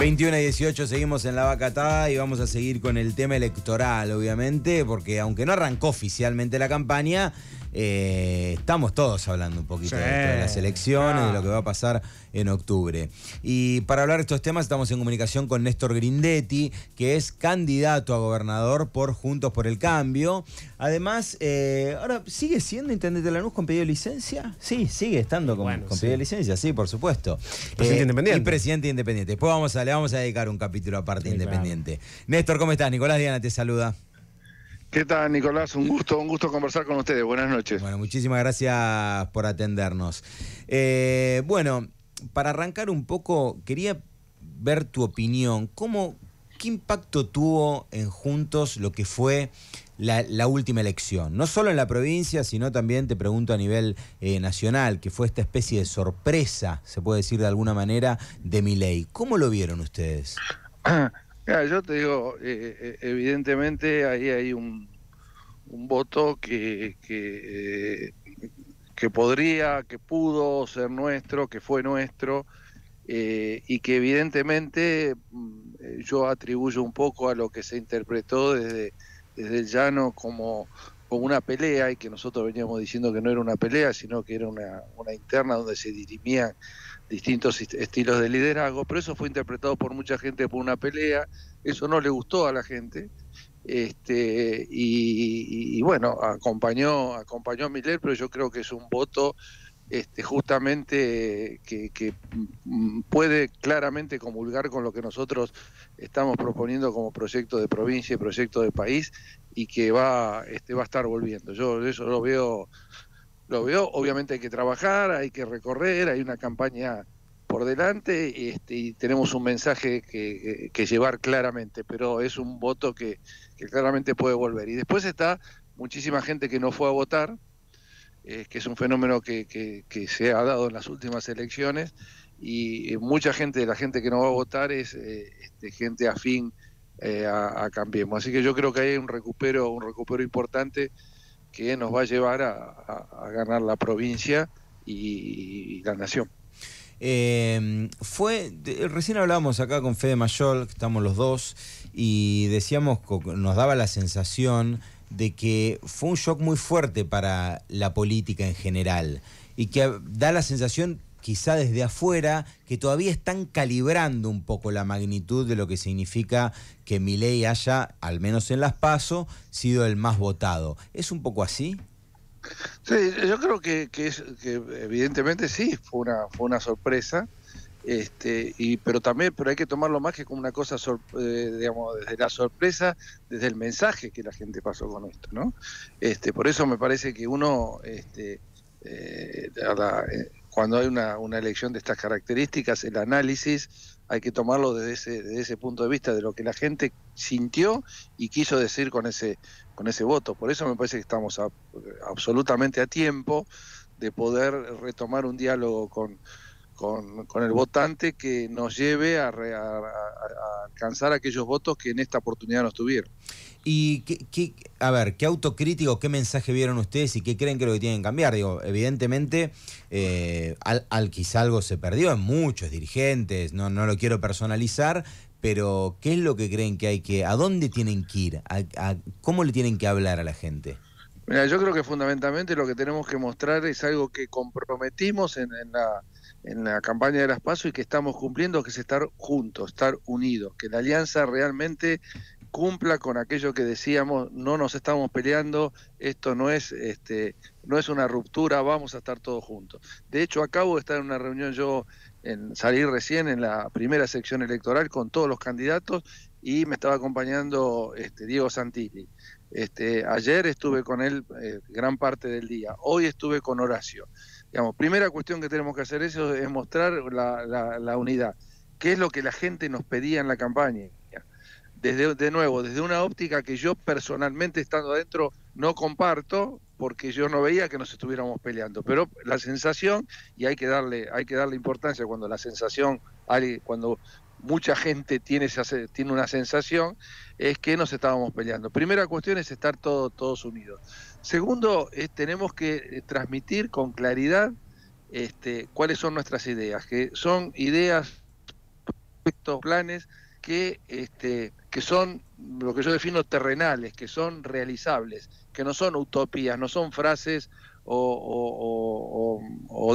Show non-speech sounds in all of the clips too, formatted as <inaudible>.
21 y 18 seguimos en la Bacatá y vamos a seguir con el tema electoral, obviamente, porque aunque no arrancó oficialmente la campaña, eh, estamos todos hablando un poquito de, esto, las elecciones, de lo que va a pasar en octubre. Y para hablar de estos temas estamos en comunicación con Néstor Grindetti, que es candidato a gobernador por Juntos por el Cambio. Además, eh, ahora, ¿sigue siendo intendente de Lanús con pedido de licencia? Sí, sigue estando con, pedido de licencia, sí, por supuesto. Presidente eh, independiente. Y presidente independiente. Después vamos a, le vamos a dedicar un capítulo aparte independiente. Néstor, ¿cómo estás? Nicolás Diana te saluda. ¿Qué tal, Nicolás? Un gusto, un gusto conversar con ustedes. Buenas noches. Bueno, muchísimas gracias por atendernos. Eh, bueno, para arrancar un poco, quería ver tu opinión. ¿Cómo, ¿Qué impacto tuvo en Juntos lo que fue la, última elección? No solo en la provincia, sino también, te pregunto, a nivel eh, nacional, que fue esta especie de sorpresa, se puede decir de alguna manera, de mi ley. ¿Cómo lo vieron ustedes? <clears throat> yo te digo, eh, eh, evidentemente ahí hay un, voto que, eh, que, podría, que pudo ser nuestro, que fue nuestro, y que evidentemente mm, yo atribuyo un poco a lo que se interpretó desde, desde el llano como, como una pelea, y que nosotros veníamos diciendo que no era una pelea, sino que era una, una interna donde se dirimían distintos estilos de liderazgo, pero eso fue interpretado por mucha gente por una pelea, eso no le gustó a la gente, este, y, bueno, acompañó, acompañó a Miller, pero yo creo que es un voto este, justamente que, que, mm, puede claramente comulgar con lo que nosotros estamos proponiendo como proyecto de provincia y proyecto de país y que va, este, va a estar volviendo. Yo eso lo veo lo veo. Obviamente hay que trabajar, hay que recorrer, hay una campaña por delante este, y tenemos un mensaje eh, que, llevar claramente, pero es un voto que, claramente puede volver. Y después está muchísima gente que no fue a votar, eh, que es un fenómeno que, se ha dado en las últimas elecciones, y eh, mucha gente, la gente que no va a votar es este, gente afín a, a Cambiemos. Así que yo creo que hay un recupero, un recupero importante que nos va a llevar a, ganar la provincia y, la nación. Em, fue, recién hablábamos acá con Fede Mayol, estamos los dos, y decíamos, nos daba la sensación de que fue un shock muy fuerte para la política en general y que da la sensación quizá desde afuera, que todavía están calibrando un poco la magnitud de lo que significa que Milei haya, al menos en las PASO, sido el más votado. ¿Es un poco así? yo creo que, evidentemente sí, fue una, fue una sorpresa. Este, pero también pero hay que tomarlo más que como una cosa, eh, digamos, desde la sorpresa, desde el mensaje que la gente pasó con esto, ¿no? Este, por eso me parece que uno, este, la, eh, cuando hay una, elección de estas características, el análisis hay que tomarlo desde ese, punto de vista, de lo que la gente sintió y quiso decir con ese, con ese voto. Por eso me parece que estamos absolutamente a tiempo de poder retomar un diálogo con, con, con el votante que nos lleve a, alcanzar aquellos votos que en esta oportunidad no tuvieron. Y qué, a ver, qué autocrítico, qué mensaje vieron ustedes y qué creen que lo que tienen que cambiar. Digo, evidentemente, eh, al, al, quizá algo se perdió en muchos dirigentes, no, lo quiero personalizar, pero ¿qué es lo que creen que hay que, a dónde tienen que ir, cómo le tienen que hablar a la gente? Mira, yo creo que fundamentalmente lo que tenemos que mostrar es algo que comprometimos en, la la campaña de las PASO y que estamos cumpliendo, que es estar juntos, estar unidos, que la alianza realmente cumpla con aquello que decíamos, no nos estamos peleando, esto no es este no es una ruptura, vamos a estar todos juntos. De hecho, acabo de estar en una reunión yo en salir recién en la primera sección electoral con todos los candidatos y me estaba acompañando este Diego Santilli. Este, ayer estuve con él eh, gran parte del día, hoy estuve con Horacio. Digamos, primera cuestión que tenemos que hacer es mostrar la, unidad. ¿Qué es lo que la gente nos pedía en la campaña? Desde, de nuevo, desde una óptica que yo personalmente estando adentro no comparto, porque yo no veía que nos estuviéramos peleando. Pero la sensación, y hay que darle, hay que darle importancia cuando la sensación, cuando mucha gente tiene, tiene una sensación, es que nos estábamos peleando. Primera cuestión es estar todos unidos. Segundo, es, tenemos que eh, transmitir con claridad este, cuáles son nuestras ideas, que son ideas, proyectos, planes que, este, que son lo que yo defino terrenales, que son realizables, que no son utopías, no son frases o,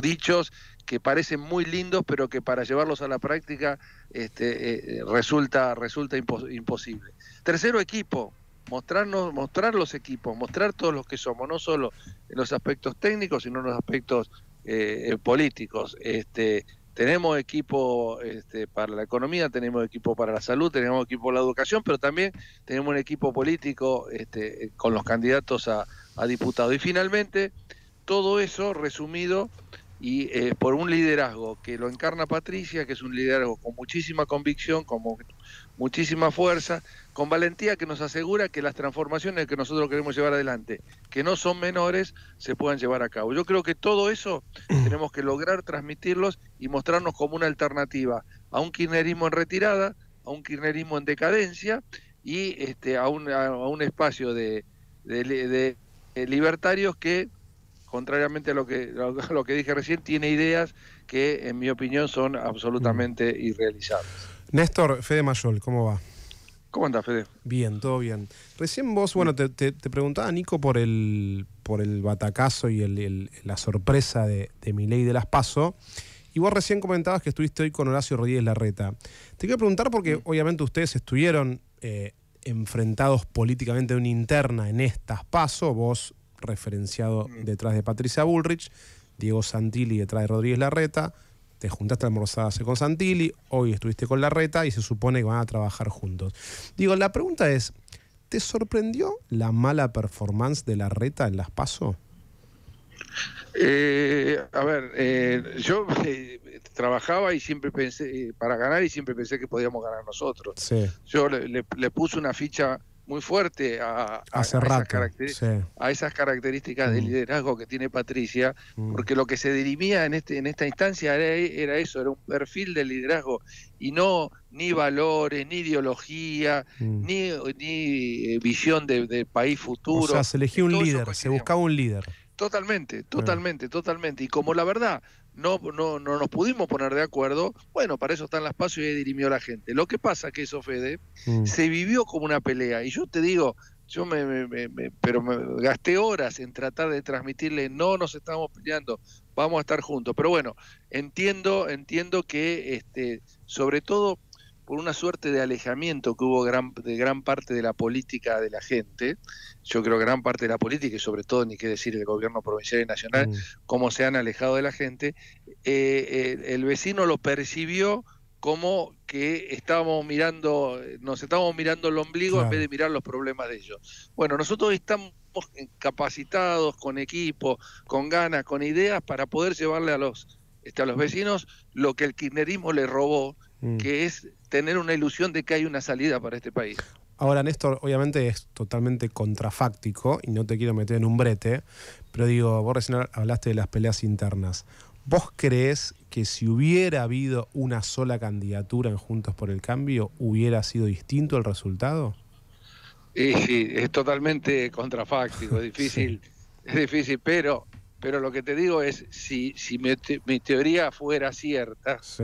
dichos que parecen muy lindos, pero que para llevarlos a la práctica este, eh, resulta, resulta imposible. Tercero, equipo. Mostrarnos, mostrar los equipos, mostrar todos los que somos, no solo en los aspectos técnicos, sino en los aspectos eh, eh, políticos. Este, tenemos equipo este, para la economía, tenemos equipo para la salud, tenemos equipo para la educación, pero también tenemos un equipo político este, con los candidatos a, a diputados. Y finalmente, todo eso resumido y eh, por un liderazgo que lo encarna Patricia, que es un liderazgo con muchísima convicción, con muchísima fuerza, con valentía que nos asegura que las transformaciones que nosotros queremos llevar adelante, que no son menores, se puedan llevar a cabo. Yo creo que todo eso tenemos que lograr transmitirlos y mostrarnos como una alternativa a un kirchnerismo en retirada, a un kirchnerismo en decadencia y este, a, un, a un espacio de eh, libertarios que contrariamente a lo que, <laughs> lo que dije recién, tiene ideas que, en mi opinión, son absolutamente irrealizables. Néstor, Fede Mayol, ¿cómo va? ¿Cómo andás, Fede? Bien, todo bien. Recién vos, bueno, te, preguntaba, Nico, por el, por el batacazo y el, la sorpresa de, mi ley de las PASO. Y vos recién comentabas que estuviste hoy con Horacio Rodríguez Larreta. Te quiero preguntar porque obviamente ustedes estuvieron eh, enfrentados políticamente de una interna en estas PASO. Vos referenciado mm. detrás de Patricia Bullrich, Diego Santilli detrás de Rodríguez Larreta, te juntaste a almorzar con Santilli, hoy estuviste con Larreta y se supone que van a trabajar juntos. Digo, la pregunta es, ¿te sorprendió la mala performance de Larreta en las PASO? Eh, a ver, eh, yo eh, trabajaba y siempre pensé, para ganar y siempre pensé que podíamos ganar nosotros. Yo le puse una ficha muy fuerte a, a, a, esas, características de mm. liderazgo que tiene Patricia, mm. porque lo que se dirimía en, este, en esta instancia era, eso, era un perfil de liderazgo y no ni valores, ni ideología, mm. ni, ni, visión de, de, país futuro. O sea, se elegía un líder, se buscaba un líder. Totalmente, totalmente, totalmente. Y como la verdad no, no, no nos pudimos poner de acuerdo, bueno, para eso están las pasos y dirimió la gente. Lo que pasa es que eso, Fede, mm. se vivió como una pelea. Y yo te digo, yo me, me, pero me gasté horas en tratar de transmitirle, no nos estamos peleando, vamos a estar juntos. Pero bueno, entiendo, entiendo que este, sobre todo por una suerte de alejamiento que hubo gran, de gran parte de la política de la gente, yo creo gran parte de la política y sobre todo, ni qué decir, el gobierno provincial y nacional, mm. cómo se han alejado de la gente, eh, eh, el vecino lo percibió como que estábamos mirando, nos estábamos mirando el ombligo en vez de mirar los problemas de ellos. Bueno, nosotros estamos capacitados, con equipo, con ganas, con ideas para poder llevarle a los, este, a los vecinos lo que el kirchnerismo le robó Mm. que es tener una ilusión de que hay una salida para este país. Ahora, Néstor, obviamente es totalmente contrafáctico y no te quiero meter en un brete, pero digo, vos recién hablaste de las peleas internas. ¿Vos crees que si hubiera habido una sola candidatura en Juntos por el Cambio, hubiera sido distinto el resultado? Sí, sí, es totalmente contrafáctico, es <laughs> difícil, es difícil, pero, pero lo que te digo es, si, si mi, mi teoría fuera cierta, sí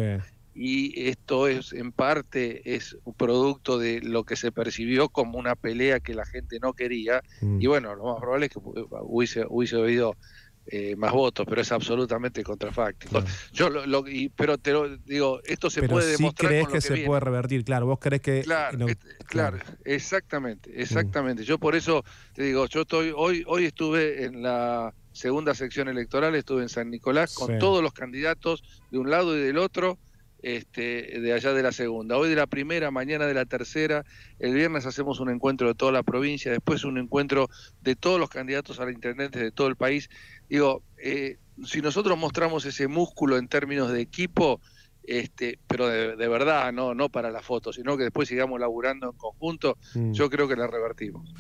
y esto es en parte es un producto de lo que se percibió como una pelea que la gente no quería mm. y bueno lo más probable es que hubiese, hubiese habido eh, más votos pero es absolutamente contrafáctico yo pero te digo esto se puede demostrar crees con lo que, se puede revertir claro vos crees que claro, exactamente mm. exactamente yo por eso te digo yo estoy hoy hoy estuve en la segunda sección electoral estuve en San Nicolás con todos los candidatos de un lado y del otro este, de allá de la segunda. Hoy de la primera, mañana de la tercera, el viernes hacemos un encuentro de toda la provincia, después un encuentro de todos los candidatos a la intendente de todo el país. Digo, eh, si nosotros mostramos ese músculo en términos de equipo, este, pero de, verdad, no, no para la foto, sino que después sigamos laburando en conjunto, mm. yo creo que la revertimos.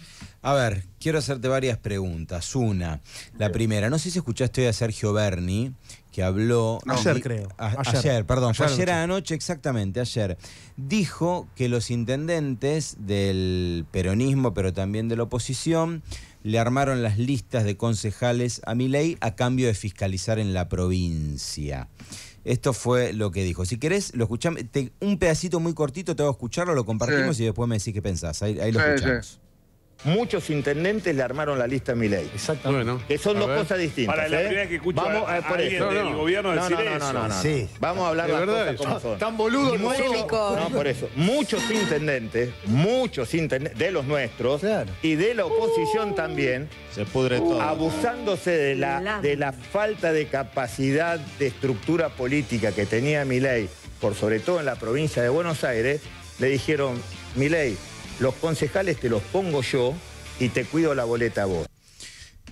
A ver, quiero hacerte varias preguntas. Una, la primera, no sé si escuchaste hoy a Sergio Berni, que habló... Ayer, creo. ayer. perdón. Ayer, anoche, exactamente, ayer. Dijo que los intendentes del peronismo, pero también de la oposición, le armaron las listas de concejales a ley a cambio de fiscalizar en la provincia. Esto fue lo que dijo. Si querés, lo escuchamos. un pedacito muy cortito, te voy a escucharlo, lo compartimos y después me decís qué pensás. Ahí, lo escuchamos muchos intendentes le armaron la lista a Milei. Exactamente. que son dos cosas distintas. Para la ¿eh? que escucho Vamos eh, a, del no, gobierno no, no, No, Vamos a hablar de las son. Tan boludo no por eso. Muchos intendentes, muchos intendentes, de los nuestros y de la oposición también, se pudre abusándose de la, de la falta de capacidad de estructura política que tenía Milei, por sobre todo en la provincia de Buenos Aires, le dijeron, Milei, los concejales te los pongo yo y te cuido la boleta a vos.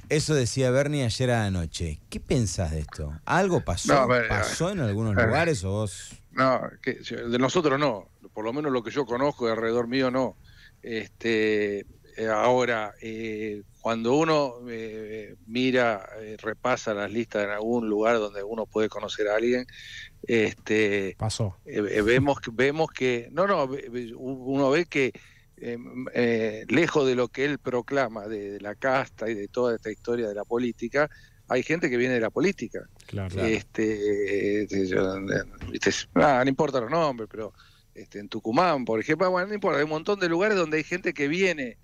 Eso decía Bernie ayer a la noche. ¿Qué pensás de esto? ¿Algo pasó? ¿Pasó en algunos lugares o vos? No, de nosotros no. Por lo menos lo que yo conozco de alrededor mío no. Este, eh, ahora, eh, cuando uno eh, mira, repasa las listas en algún lugar donde uno puede conocer a alguien, este, pasó. vemos, vemos que, no, no, uno ve que Em, em, eh, lejos de lo que él proclama de, la casta y de toda esta historia de la política, hay gente que viene de la política. Este, eh, ah, no importa los nombres, pero este, en Tucumán, por ejemplo, ah, bueno, no importa, hay un montón de lugares donde hay gente que viene.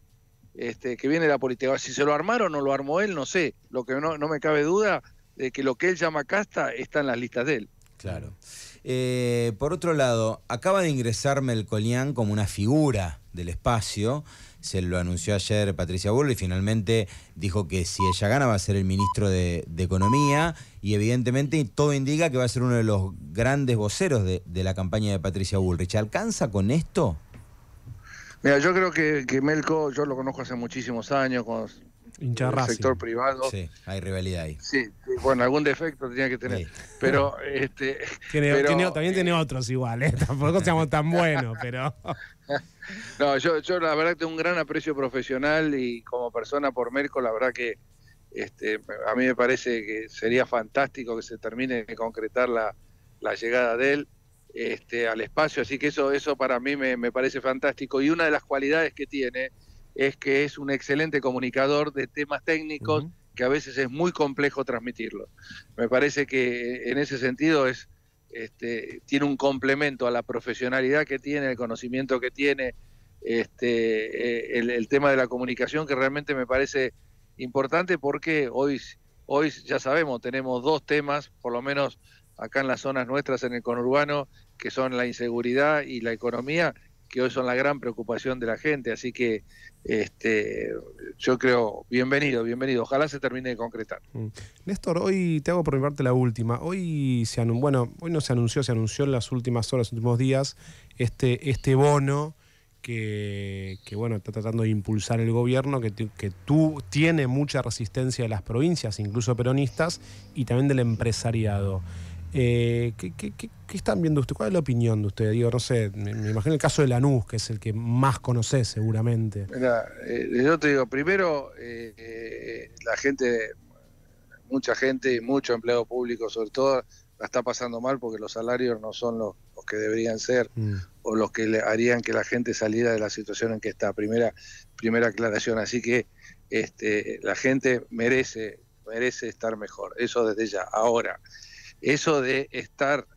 Este, que viene de la política. Si se lo armaron o no lo armó él, no sé. Lo que no, no me cabe duda de que lo que él llama casta está en las listas de él. Claro. Eh, por otro lado, acaba de ingresar Melcolián como una figura del espacio. Se lo anunció ayer Patricia Bullrich, y finalmente dijo que si ella gana va a ser el ministro de, Economía y evidentemente todo indica que va a ser uno de los grandes voceros de, la campaña de Patricia Bullrich. ¿Alcanza con esto? Mira, yo creo que, Melco, yo lo conozco hace muchísimos años, sector privado. Sí, hay rivalidad ahí. Sí, bueno, algún defecto tenía que tener. Pero, <laughs> este, también tiene eh, otros igual, ¿eh? <laughs> tampoco seamos tan buenos, pero... <laughs> no, yo, yo la verdad que tengo un gran aprecio profesional y como persona por Merco, la verdad que este, a mí me parece que sería fantástico que se termine de concretar la, llegada de él. Este, al espacio, así que eso, eso para mí me parece fantástico. Y una de las cualidades que tiene, es que es un excelente comunicador de temas técnicos que a veces es muy complejo transmitirlo. Me parece que eh, en ese sentido es este, tiene un complemento a la profesionalidad que tiene, el conocimiento que tiene, este, eh, el, tema de la comunicación que realmente me parece importante porque hoy, hoy ya sabemos, tenemos dos temas, por lo menos acá en las zonas nuestras, en el conurbano, que son la inseguridad y la economía, que hoy son la gran preocupación de la gente. Así que este, yo creo, bienvenido, bienvenido. Ojalá se termine de concretar. Mm. Néstor, hoy te hago por mi parte la última. Hoy se bueno, no se anunció, se anunció en las últimas horas, los últimos días, este, este bono. Que, bueno, está tratando de impulsar el gobierno, que, que tú tiene mucha resistencia de las provincias, incluso peronistas, y también del empresariado. Eh, ¿qué, están viendo ustedes? ¿Cuál es la opinión de ustedes? Digo, no sé, me, imagino el caso de Lanús, que es el que más conoce, seguramente. Mira, eh, yo te digo, primero, eh, eh, la gente, mucha gente y mucho empleado público sobre todo, la está pasando mal porque los salarios no son los, que deberían ser mm. o los que le harían que la gente saliera de la situación en que está. Primera, primera aclaración. Así que este, la gente merece merece estar mejor, eso desde ya. Ahora, eso de estar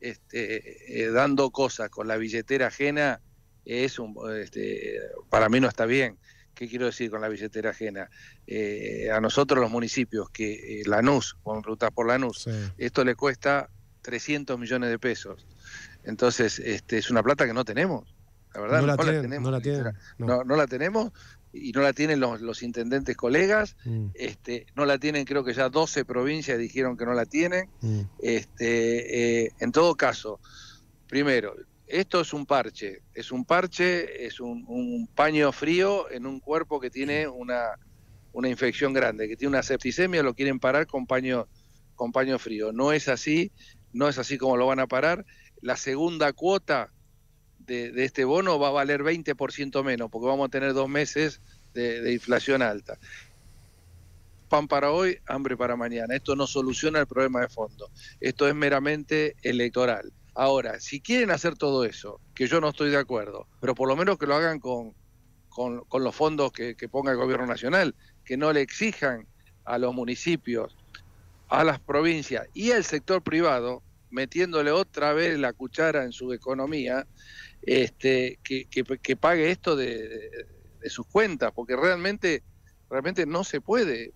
este, eh, dando cosas con la billetera ajena es un, este, para mí no está bien. ¿Qué quiero decir con la billetera ajena? Eh, a nosotros los municipios, que la eh, Lanús, con rutas por Lanús, esto le cuesta 300 millones de pesos. Entonces, este, es una plata que no tenemos. La verdad, no, la, tenemos. No la, no la tenemos y no la tienen los, los intendentes colegas, mm. este, no la tienen creo que ya 12 provincias dijeron que no la tienen. Mm. Este, eh, en todo caso, primero, esto es un parche, es un parche, es un, paño frío en un cuerpo que tiene mm. una, una, infección grande, que tiene una septicemia, lo quieren parar con paño, con paño frío. No es así, no es así como lo van a parar. La segunda cuota de, este bono va a valer 20% menos, porque vamos a tener dos meses de, inflación alta pan para hoy, hambre para mañana. Esto no soluciona el problema de fondo. Esto es meramente electoral. Ahora, si quieren hacer todo eso, que yo no estoy de acuerdo, pero por lo menos que lo hagan con, con, los fondos que, ponga el gobierno nacional, que no le exijan a los municipios, a las provincias y al sector privado, metiéndole otra vez la cuchara en su economía, este, que, pague esto de, sus cuentas, porque realmente, realmente no se puede,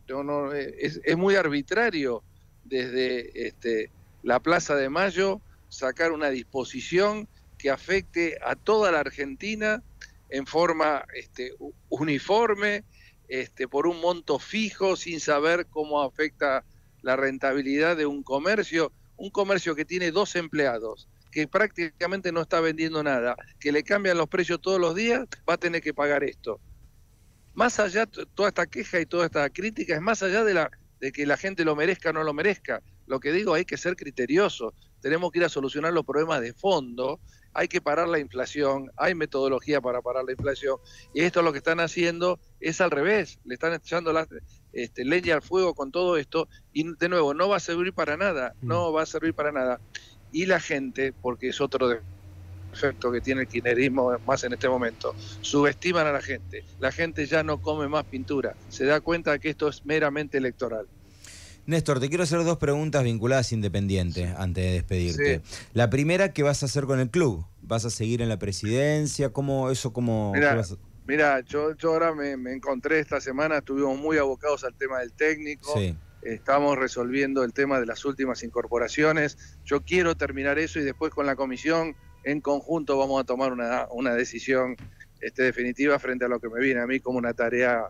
es, muy arbitrario desde este, la Plaza de Mayo sacar una disposición que afecte a toda la Argentina en forma este, uniforme, este, por un monto fijo, sin saber cómo afecta la rentabilidad de un comercio, un comercio que tiene dos empleados que prácticamente no está vendiendo nada, que le cambian los precios todos los días, va a tener que pagar esto. Más allá, toda esta queja y toda esta crítica es más allá de, la, de que la gente lo merezca o no lo merezca. Lo que digo, hay que ser criterioso. Tenemos que ir a solucionar los problemas de fondo. Hay que parar la inflación. Hay metodología para parar la inflación. Y esto lo que están haciendo es al revés. Le están echando este, leña al fuego con todo esto. Y de nuevo, no va a servir para nada. Mm. No va a servir para nada y la gente, porque es otro de efecto que tiene el kirchnerismo más en este momento. Subestiman a la gente. La gente ya no come más pintura. Se da cuenta que esto es meramente electoral. Néstor, te quiero hacer dos preguntas vinculadas independientes antes de despedirte. La primera, ¿qué vas a hacer con el club? ¿Vas a seguir en la presidencia? ¿Cómo eso cómo mira yo, yo, ahora me, me, encontré esta semana, estuvimos muy abocados al tema del técnico. Sí estamos resolviendo el tema de las últimas incorporaciones. Yo quiero terminar eso y después con la comisión en conjunto vamos a tomar una, una decisión este, definitiva frente a lo que me viene a mí como una tarea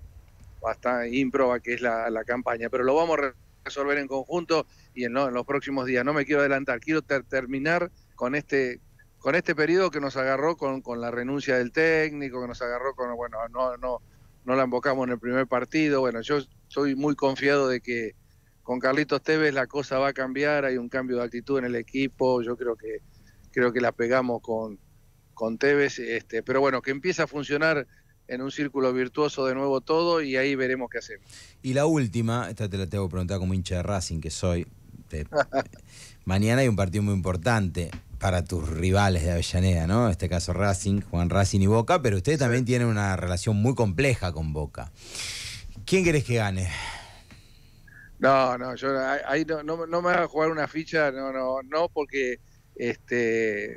bastante improba que es la, campaña. Pero lo vamos a resolver en conjunto y en, los próximos días. No me quiero adelantar, quiero terminar con este con este periodo que nos agarró con, con la renuncia del técnico, que nos agarró con, bueno, no, no, no la embocamos en el primer partido. Bueno, yo soy muy confiado de que con Carlitos Tevez la cosa va a cambiar, hay un cambio de actitud en el equipo, yo creo que creo que la pegamos con, con Tevez, este, pero bueno, que empieza a funcionar en un círculo virtuoso de nuevo todo y ahí veremos qué hacemos. Y la última, esta te la tengo que preguntar como hincha de Racing que soy. <laughs> mañana hay un partido muy importante para tus rivales de Avellaneda, ¿no? En este caso Racing, Juan Racing y Boca, pero ustedes también tienen una relación muy compleja con Boca. ¿Quién querés que gane? No, no, yo ahí no, no, no me jugar una ficha, no, no, no, porque este,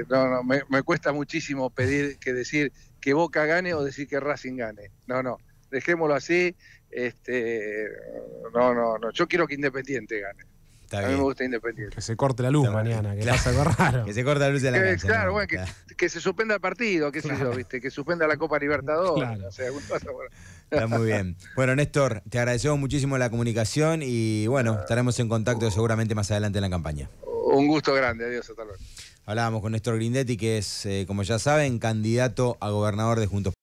eh, no, no, me, me, cuesta muchísimo pedir que decir que Boca gane o decir que Racing gane. No, no, dejémoslo así. Este, no, no, no, yo quiero que Independiente gane a mí me gusta Independiente. Que se corte la luz mañana, que la pasa Que se corte la luz de la eh, que, Claro, Que, se suspenda el partido, qué sé yo, ¿viste? Que suspenda la Copa Libertadores. Está muy bien. Bueno, Néstor, te agradecemos muchísimo la comunicación y bueno, estaremos en contacto seguramente más adelante en la campaña. Un gusto grande, adiós, hasta luego. Hablábamos con Néstor Grindetti, que es, eh, como ya saben, candidato a gobernador de Juntos.